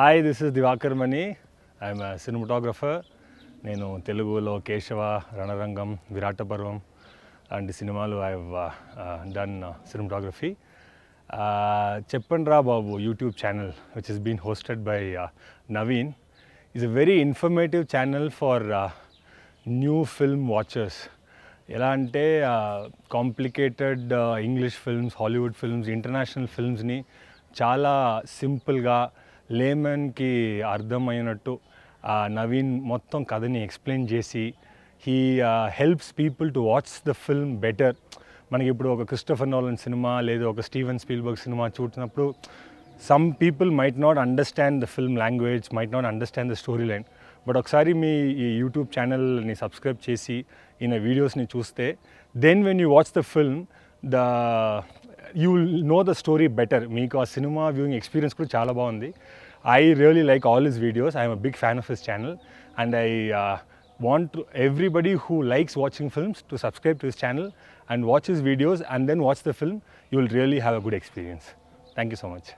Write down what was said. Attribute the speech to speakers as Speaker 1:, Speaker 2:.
Speaker 1: Hi this is Diwakar Mani I'm cinematographer నేను తెలుగులో Keshava Ranarangam Virataparvam and సినిమాలు ఐ డన్ సినిమాటోగ్రఫీ చెప్పండి రా బాబు YouTube channel which is been hosted by Naveen is a very informative channel for new film watchers ఎలా అంటే complicated English films Hollywood films international ఫిల్మ్స్ని చాలా సింపుల్గా లేమన్కి అర్థమైనట్టు నవీన్ మొత్తం కథని ఎక్స్ప్లెయిన్ చేసి he helps people to watch the film better మనకి ఇప్పుడు ఒక క్రిస్టఫర్ నోలన్ సినిమా లేదా ఒక స్టీవెన్ స్పీల్బర్గ్ సినిమా చూసినప్పుడు some people might not understand the film language might not understand the story line but ఒకసారి మీ ఈ యూట్యూబ్ ఛానల్ని సబ్స్క్రైబ్ చేసి ఈయన వీడియోస్ని చూస్తే then when you watch the film the you know the story better మీకు ఆ సినిమా వ్యూయింగ్ ఎక్స్పీరియన్స్ కూడా చాలా బాగుంది I really like all his videos. I am a big fan of his channel and I uh, want to, everybody who likes watching films to subscribe to his channel and watch his videos and then watch the film. You will really have a good experience. Thank you so much.